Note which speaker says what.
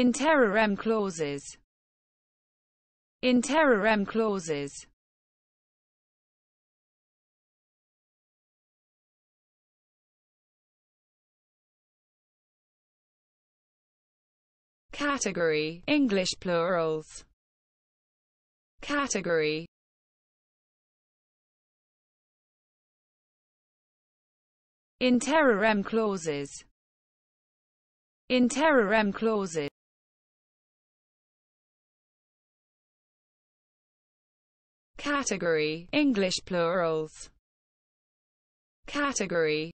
Speaker 1: In terrorem clauses. In terrorem clauses. Category English plurals Category In terrorem clauses In terrorem clauses Category, English plurals. Category,